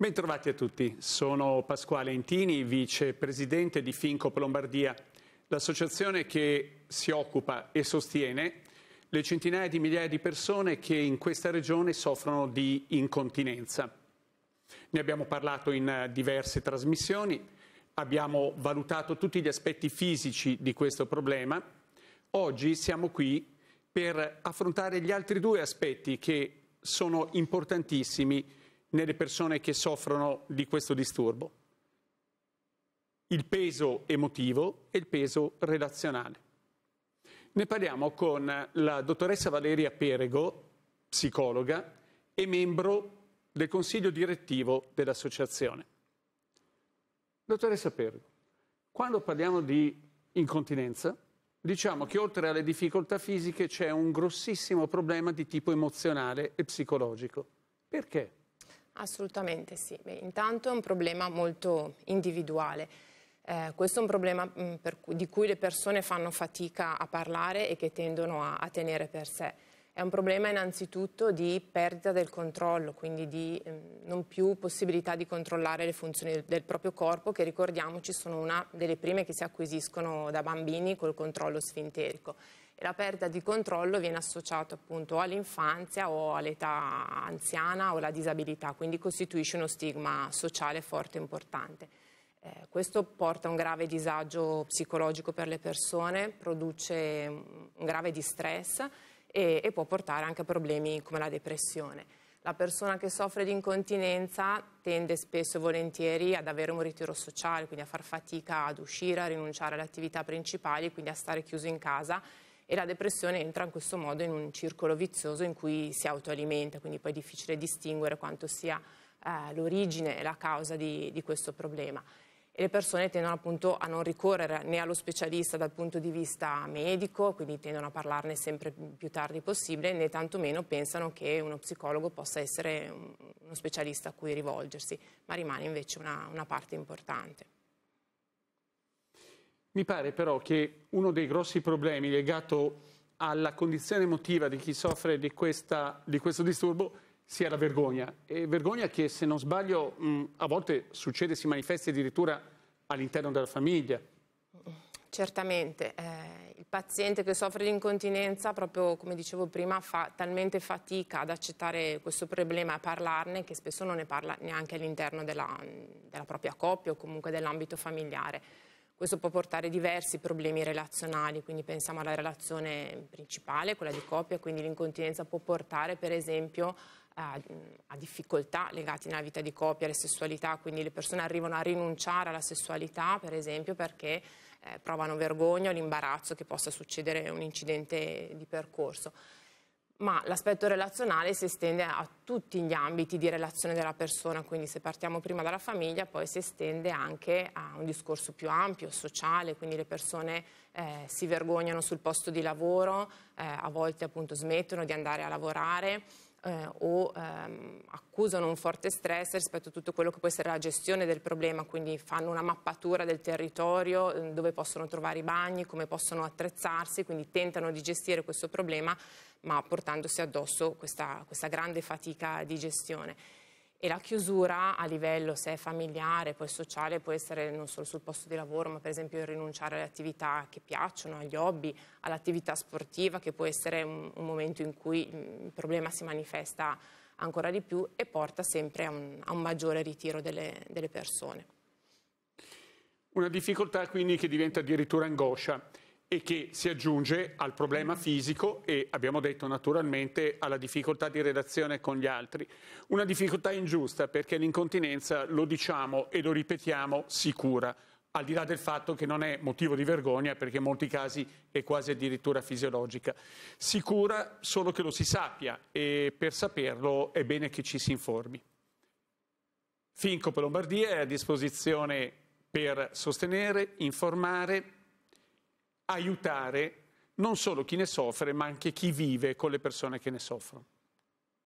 Bentrovati a tutti, sono Pasquale Entini, vicepresidente di Finco Lombardia, l'associazione che si occupa e sostiene le centinaia di migliaia di persone che in questa regione soffrono di incontinenza. Ne abbiamo parlato in diverse trasmissioni, abbiamo valutato tutti gli aspetti fisici di questo problema. Oggi siamo qui per affrontare gli altri due aspetti che sono importantissimi nelle persone che soffrono di questo disturbo. Il peso emotivo e il peso relazionale. Ne parliamo con la dottoressa Valeria Perego, psicologa e membro del consiglio direttivo dell'associazione. Dottoressa Perego, quando parliamo di incontinenza, diciamo che oltre alle difficoltà fisiche c'è un grossissimo problema di tipo emozionale e psicologico. Perché? Assolutamente sì. Beh, intanto è un problema molto individuale. Eh, questo è un problema mh, mm, cui, di cui le persone fanno fatica a parlare e che tendono a, a tenere per sé. È un problema innanzitutto di perdita del controllo, quindi di ehm, non più possibilità di controllare le funzioni del, proprio corpo, che ricordiamoci sono una delle prime che si acquisiscono da bambini col controllo sfinterico. E la perdita di controllo viene associata appunto all'infanzia o all'età anziana o alla disabilità, quindi costituisce uno stigma sociale forte e importante. Eh, questo porta a un grave disagio psicologico per le persone, produce un grave distress e, e può portare anche a problemi come la depressione. La persona che soffre di incontinenza tende spesso e volentieri ad avere un ritiro sociale, quindi a far fatica ad uscire, a rinunciare alle attività principali, quindi a stare chiuso in casa e la depressione entra in questo modo in un circolo vizioso in cui si autoalimenta, quindi poi è difficile distinguere quanto sia eh, l'origine e la causa di, di questo problema e le persone tendono appunto a non ricorrere né allo specialista dal punto di vista medico, quindi tendono a parlarne sempre più tardi possibile, né tantomeno pensano che uno psicologo possa essere uno specialista a cui rivolgersi, ma rimane invece una, una parte importante. Mi pare però che uno dei grossi problemi legato alla condizione emotiva di chi soffre di, questa, di questo disturbo sia la vergogna. E vergogna che, se non sbaglio, mh, a volte succede, si manifesta addirittura all'interno della famiglia. Certamente, eh, il paziente che soffre di incontinenza, proprio come dicevo prima, fa talmente fatica ad accettare questo problema e a parlarne che spesso non ne parla neanche all'interno della, della propria coppia o comunque dell'ambito familiare. Questo può portare a diversi problemi relazionali, quindi pensiamo alla relazione principale, quella di coppia, quindi l'incontinenza può portare per esempio a, difficoltà legate nella vita di coppia, alle sessualità, quindi le persone arrivano a rinunciare alla sessualità, per esempio, perché eh, provano vergogna o l'imbarazzo che possa succedere un incidente di percorso. Ma l'aspetto relazionale si estende a tutti gli ambiti di relazione della persona, quindi se partiamo prima dalla famiglia poi si estende anche a un discorso più ampio, sociale, quindi le persone eh, si vergognano sul posto di lavoro, eh, a volte appunto smettono di andare a lavorare, eh, o ehm, accusano un forte stress rispetto a tutto quello che può essere la gestione del problema, quindi fanno una mappatura del territorio, eh, dove possono trovare i bagni, come possono attrezzarsi, quindi tentano di gestire questo problema ma portandosi addosso questa, questa grande fatica di gestione e la chiusura a livello se è familiare, poi sociale, può essere non solo sul posto di lavoro, ma per esempio rinunciare alle attività che piacciono, agli hobby, all'attività sportiva, che può essere un, un, momento in cui mm, il problema si manifesta ancora di più e porta sempre a un, a un maggiore ritiro delle, delle persone. Una difficoltà quindi che diventa addirittura angoscia e che si aggiunge al problema fisico e abbiamo detto naturalmente alla difficoltà di redazione con gli altri. Una difficoltà ingiusta perché l'incontinenza, lo diciamo e lo ripetiamo, si cura, al di là del fatto che non è motivo di vergogna perché in molti casi è quasi addirittura fisiologica. Si cura solo che lo si sappia e per saperlo è bene che ci si informi. Finco per Lombardia è a disposizione per sostenere, informare, aiutare non solo chi ne soffre, ma anche chi vive con le persone che ne soffrono.